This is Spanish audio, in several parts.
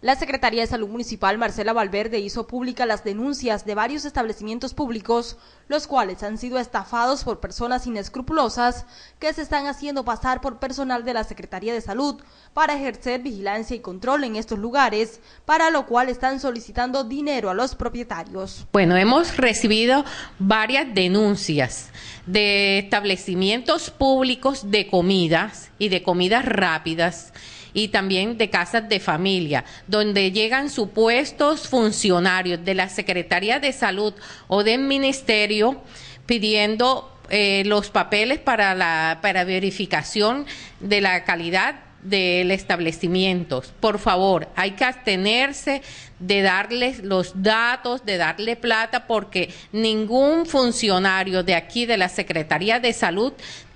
La Secretaría de Salud Municipal, Marcela Valverde, hizo pública las denuncias de varios establecimientos públicos, los cuales han sido estafados por personas inescrupulosas que se están haciendo pasar por personal de la Secretaría de Salud para ejercer vigilancia y control en estos lugares, para lo cual están solicitando dinero a los propietarios. Bueno, hemos recibido varias denuncias de establecimientos públicos de comidas y de comidas rápidas y también de casas de familia, donde llegan supuestos funcionarios de la Secretaría de Salud o del Ministerio pidiendo eh, los papeles para la para verificación de la calidad del establecimiento. Por favor, hay que abstenerse de darles los datos, de darle plata, porque ningún funcionario de aquí, de la Secretaría de Salud,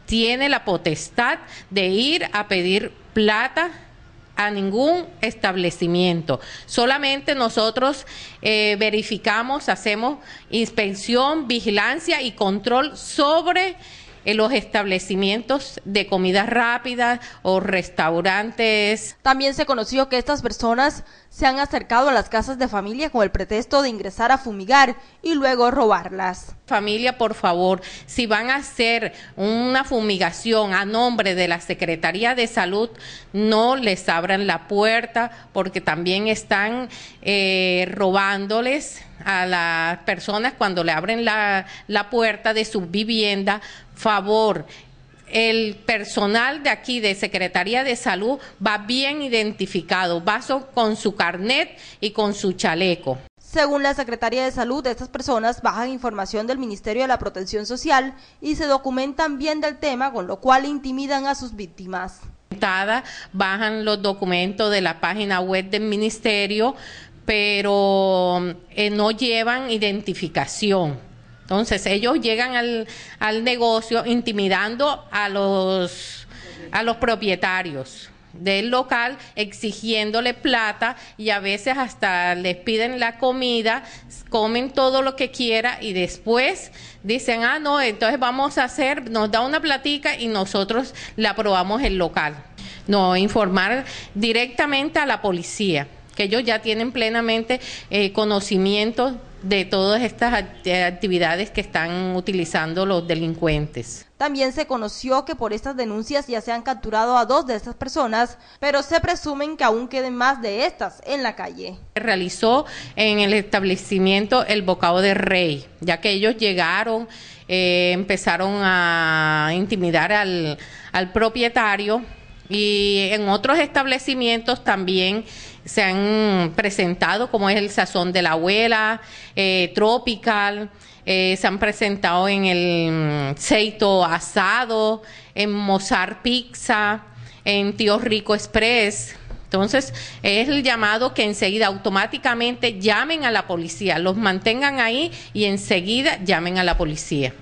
tiene la potestad de ir a pedir plata a ningún establecimiento. Solamente nosotros eh, verificamos, hacemos inspección, vigilancia y control sobre eh, los establecimientos de comida rápida o restaurantes. También se conoció que estas personas se han acercado a las casas de familia con el pretexto de ingresar a fumigar y luego robarlas familia, por favor, si van a hacer una fumigación a nombre de la Secretaría de Salud, no les abran la puerta porque también están eh, robándoles a las personas cuando le abren la, la puerta de su vivienda. Favor, el personal de aquí de Secretaría de Salud va bien identificado, va con su carnet y con su chaleco. Según la Secretaría de Salud, estas personas bajan información del Ministerio de la Protección Social y se documentan bien del tema, con lo cual intimidan a sus víctimas. Bajan los documentos de la página web del ministerio, pero eh, no llevan identificación. Entonces ellos llegan al, negocio intimidando a a los propietarios del local exigiéndole plata y a veces hasta les piden la comida, comen todo lo que quiera y después dicen, ah, no, entonces vamos a hacer, nos da una platica y nosotros la aprobamos el local. No, informar directamente a la policía, que ellos ya tienen plenamente eh, conocimiento de todas estas eh, actividades que están utilizando los delincuentes. También se conoció que por estas denuncias ya se han capturado a dos de estas personas, pero se presumen que aún queden más de estas en la calle. Realizó en el establecimiento el bocado de rey, ya que ellos llegaron, eh, empezaron a intimidar al, al propietario y en otros establecimientos también se han presentado, como es el Sazón de la Abuela, eh, Tropical, eh, se han presentado en el mm, Seito Asado, en Mozart Pizza, en Tío Rico Express. Entonces, es el llamado que enseguida automáticamente llamen a la policía, los mantengan ahí y enseguida llamen a la policía.